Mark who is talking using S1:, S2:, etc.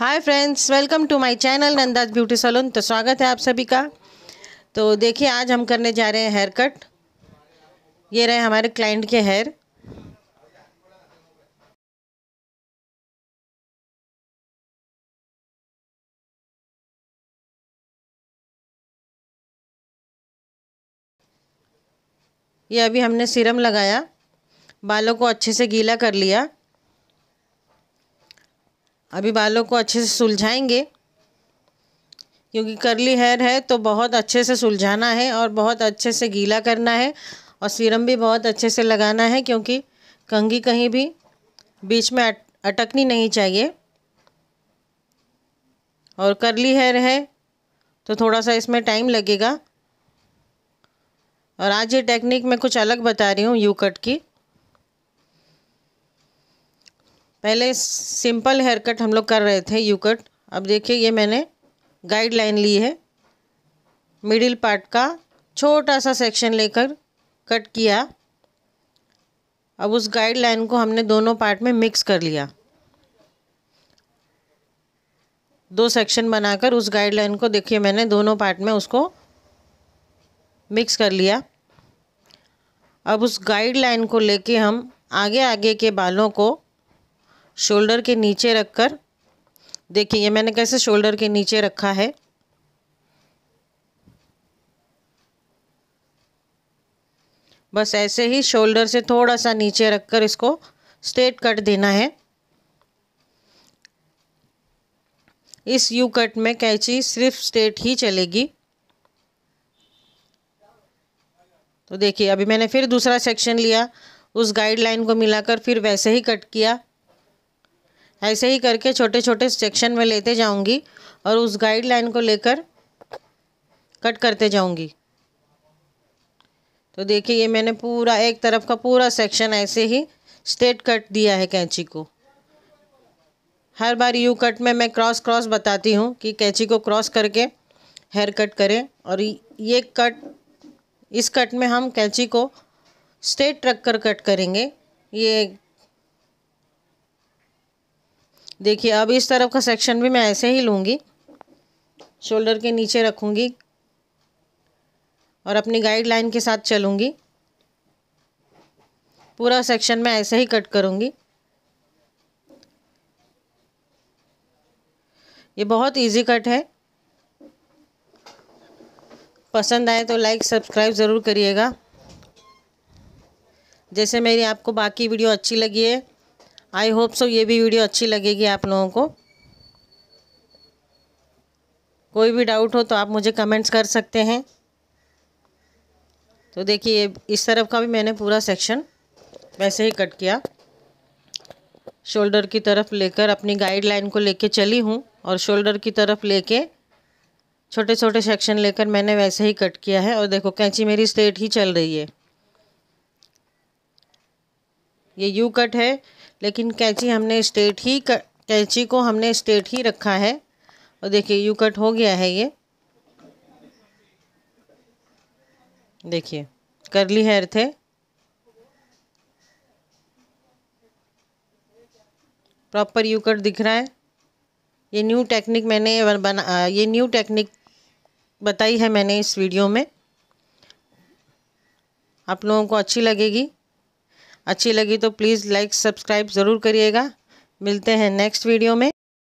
S1: hi friends welcome to my channel Nanda's beauty salon तो स्वागत है आप सभी का तो देखिए आज हम करने जा रहे हैं हेयर कट ये रहे हमारे क्लाइंट के हेयर ये अभी हमने सीरम लगाया बालों को अच्छे से गीला कर लिया अभी बालों को अच्छे से सुलझाएंगे क्योंकि करली हेयर है तो बहुत अच्छे से सुलझाना है और बहुत अच्छे से गीला करना है और सीरम भी बहुत अच्छे से लगाना है क्योंकि कंघी कहीं भी बीच में अटकनी नहीं चाहिए और करली हेयर है तो थोड़ा सा इसमें टाइम लगेगा और आज ये टेक्निक मैं कुछ अलग बता रही हूँ यू कट की पहले सिंपल हेयर कट हम लोग कर रहे थे यू कट अब देखिए ये मैंने गाइडलाइन ली है मिडिल पार्ट का छोटा सा सेक्शन लेकर कट किया अब उस गाइडलाइन को हमने दोनों पार्ट में मिक्स कर लिया दो सेक्शन बनाकर उस गाइडलाइन को देखिए मैंने दोनों पार्ट में उसको मिक्स कर लिया अब उस गाइडलाइन को लेके हम आगे आगे के बालों को शोल्डर के नीचे रखकर देखिए ये मैंने कैसे शोल्डर के नीचे रखा है बस ऐसे ही शोल्डर से थोड़ा सा नीचे रखकर इसको स्ट्रेट कट देना है इस यू कट में कैंची सिर्फ स्ट्रेट ही चलेगी तो देखिए अभी मैंने फिर दूसरा सेक्शन लिया उस गाइडलाइन को मिलाकर फिर वैसे ही कट किया ऐसे ही करके छोटे छोटे सेक्शन में लेते जाऊंगी और उस गाइडलाइन को लेकर कट करते जाऊंगी तो देखिए ये मैंने पूरा एक तरफ का पूरा सेक्शन ऐसे ही स्ट्रेट कट दिया है कैंची को हर बार यू कट में मैं क्रॉस क्रॉस बताती हूँ कि कैंची को क्रॉस करके हेयर कट करें और ये कट इस कट में हम कैंची को स्ट्रेट रख कर कट करेंगे ये देखिए अब इस तरफ का सेक्शन भी मैं ऐसे ही लूँगी शोल्डर के नीचे रखूँगी और अपनी गाइडलाइन के साथ चलूँगी पूरा सेक्शन मैं ऐसे ही कट करूँगी ये बहुत इजी कट है पसंद आए तो लाइक सब्सक्राइब ज़रूर करिएगा जैसे मेरी आपको बाकी वीडियो अच्छी लगी है आई होप सो ये भी वीडियो अच्छी लगेगी आप लोगों को कोई भी डाउट हो तो आप मुझे कमेंट्स कर सकते हैं तो देखिए इस तरफ का भी मैंने पूरा सेक्शन वैसे ही कट किया शोल्डर की तरफ लेकर अपनी गाइडलाइन को लेके चली हूँ और शोल्डर की तरफ लेके छोटे छोटे सेक्शन लेकर मैंने वैसे ही कट किया है और देखो कैंची मेरी स्ट्रेट ही चल रही है ये यू कट है लेकिन कैंची हमने स्ट्रेट ही कैंची को हमने स्ट्रेट ही रखा है और देखिए यू कट हो गया है ये देखिए करली हेयर थे प्रॉपर यू कट दिख रहा है ये न्यू टेक्निक मैंने बना ये न्यू टेक्निक बताई है मैंने इस वीडियो में आप लोगों को अच्छी लगेगी अच्छी लगी तो प्लीज़ लाइक सब्सक्राइब ज़रूर करिएगा मिलते हैं नेक्स्ट वीडियो में